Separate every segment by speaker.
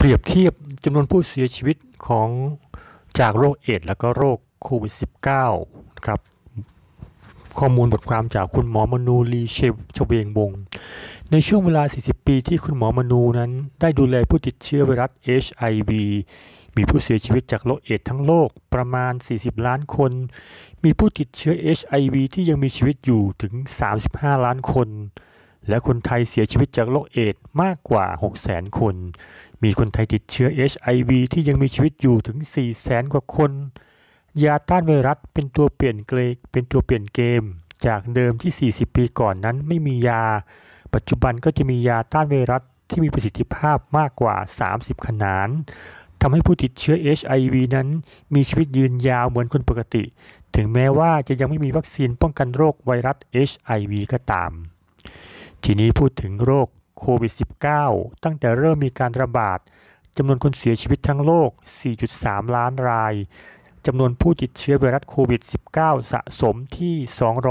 Speaker 1: เปรียบเทียบจำนวนผู้เสียชีวิตของจากโรคเอดและก็โรคโควิด -19 ครับ ข้อมูลบทความจากคุณหมอมนูลีเชชเวงวงในช่วงเวลา 40 ปีที่คุณหมอมนูนั้น ได้ดูแลผู้ติดเชื้อไวรัส HIV มีผู้เสียชีวิตจากโรคเอดทั้งโลกประมาณ 40 ล้านคน มีผู้ติดเชื้อ HIV ที่ยังมีชีวิตอยู่ถึง 35 ล้านคนและคนไทยเสียชีวิตจากโรคเอดส์มากกว่า6 0แสนคน มีคนไทยติดเชื้อ HIV ที่ยังมีชีวิตอยู่ถึง4 0 0 0 0 กว่าคน ยาต้านไวรัสเป็นตัวเปลี่ยนเกเป็นตัวเปลี่ยนเกม จากเดิมที่ 40 ปีก่อนนั้นไม่มียา ปัจจุบันก็จะมียาต้านไวรัสที่มีประสิทธิภาพมากกว่า 30 ขนานทำให้ผู้ติดเชื้อ HIV นั้นมีชีวิตยืนยาวเหมือนคนปกติ ถึงแม้ว่าจะยังไม่มีวัคซีนป้องกันโรคไวรัส HIV ก็ตามทีนี้พูดถึงโรคโควิด -19 ตั้งแต่เริ่มมีการระบาดจำนวนคนเสียชีวิตทั้งโลก 4.3 ล้านรายจำนวนผู้ติดเชื้อไวรัสโควิด -19 สะสมที่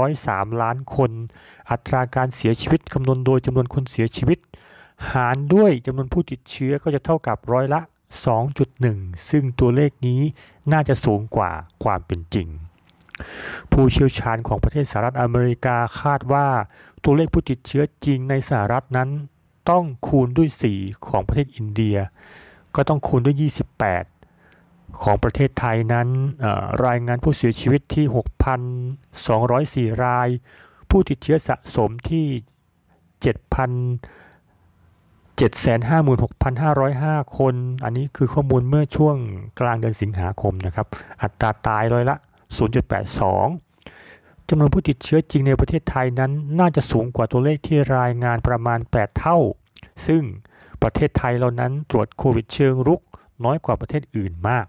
Speaker 1: 203 ล้านคน อัตราการเสียชีวิตคำนวณโดยจำนวนคนเสียชีวิต หารด้วยจำนวนผู้ติดเชื้อก็จะเท่ากับร้อยละ 2.1 ซึ่งตัวเลขนี้น่าจะสูงกว่าความเป็นจริงผู้เชี่ยวชาญของประเทศสหรัฐอเมริกาคาดว่าตัวเลขผู้ติดเชื้อจริงในสหรัฐนั้นต้องคูณด้วย 4 ของประเทศอินเดีย ก็ต้องคูณด้วย 28 ของประเทศไทยนั้นรายงานผู้เสียชีวิตที่ 6,204 ราย ผู้ติดเชื้อสะสมที่7,000 756,505 คน อันนี้คือข้อมูลเมื่อช่วงกลางเดือนสิงหาคมนะครับ อัตราตายร้อยละ0.82จำนวนผู้ติดเชื้อจริงในประเทศไทยนั้นน่าจะสูงกว่าตัวเลขที่รายงานประมาณ 8 เท่า ซึ่งประเทศไทยเรานั้นตรวจโควิดเชิงรุกน้อยกว่าประเทศอื่นมาก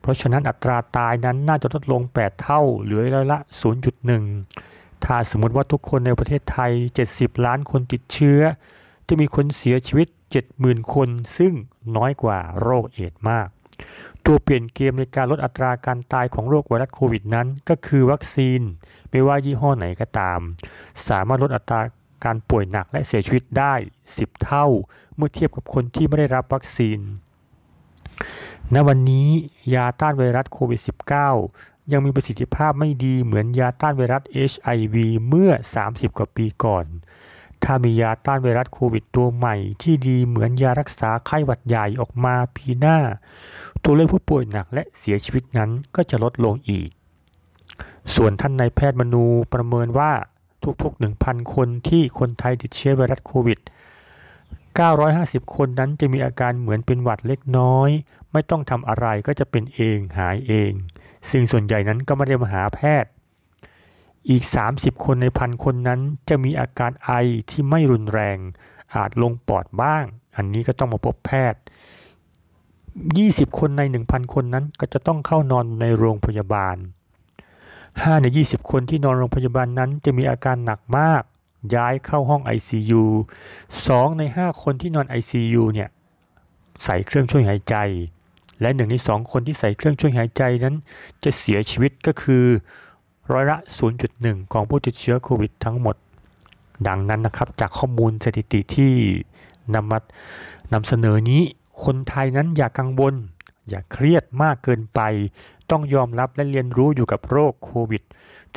Speaker 1: เพราะฉะนั้นอัตราตายนั้นน่าจะลดลง 8 เท่าเหลือร้อยละ 0.1 ถ้าสมมติว่าทุกคนในประเทศไทย 70 ล้านคนติดเชื้อจะมีคนเสียชีวิต 70,000 คน ซึ่งน้อยกว่าโรคเอดส์มากตัวเปลี่ยนเกมในการลดอัตราการตายของโรคไวรัสโควิดนั้นก็คือวัคซีน ไม่ว่ายี่ห้อไหนก็ตาม สามารถลดอัตราการป่วยหนักและเสียชีวิตได้ 10 เท่า เมื่อเทียบกับคนที่ไม่ได้รับวัคซีนณวันนี้ยาต้านไวรัสโควิด -19 ยังมีประสิทธิภาพไม่ดีเหมือนยาต้านไวรัส HIV เมื่อ 30 กว่าปีก่อนถ้ามียาต้านไวรัสโควิดตัวใหม่ ที่ดีเหมือนยารักษาไข้หวัดใหญ่ออกมาปีหน้า ตัวเลขผู้ป่วยหนักและเสียชีวิตนั้นก็จะลดลงอีก ส่วนท่านนายแพทย์มนูประเมินว่าทุกๆ 1,000 คนที่คนไทยติดเชื้อไวรัสโควิด 950 คนนั้นจะมีอาการเหมือนเป็นหวัดเล็กน้อย ไม่ต้องทำอะไรก็จะเป็นเองหายเอง ซึ่งส่วนใหญ่นั้นก็ไม่ได้มาหาแพทย์อีก 30 คนในพันคนนั้นจะมีอาการไอที่ไม่รุนแรง อาจลงปอดบ้าง อันนี้ก็ต้องมาพบแพทย์ 20 คนใน 1,000 คนนั้น ก็จะต้องเข้านอนในโรงพยาบาล 5 ใน 20 คนที่นอนโรงพยาบาลนั้น จะมีอาการหนักมาก ย้ายเข้าห้อง ICU 2 ใน 5 คนที่นอน ICU เนี่ยใส่เครื่องช่วยหายใจ และ1ใน 2 คนที่ใส่เครื่องช่วยหายใจนั้น จะเสียชีวิตก็คือร้อยละ 0.1 ของผู้ติดเชื้อโควิดทั้งหมด ดังนั้นนะครับ จากข้อมูลสถิติที่นำมานำเสนอนี้ คนไทยนั้นอย่ากังวล อย่าเครียดมากเกินไป ต้องยอมรับและเรียนรู้อยู่กับโรคโควิด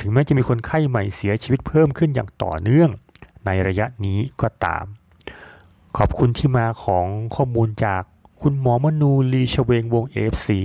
Speaker 1: ถึงแม้จะมีคนไข้ใหม่เสียชีวิตเพิ่มขึ้นอย่างต่อเนื่อง ในระยะนี้ก็ตาม ขอบคุณที่มาของข้อมูลจากคุณหมอมนูลีชเวงวงเอฟซี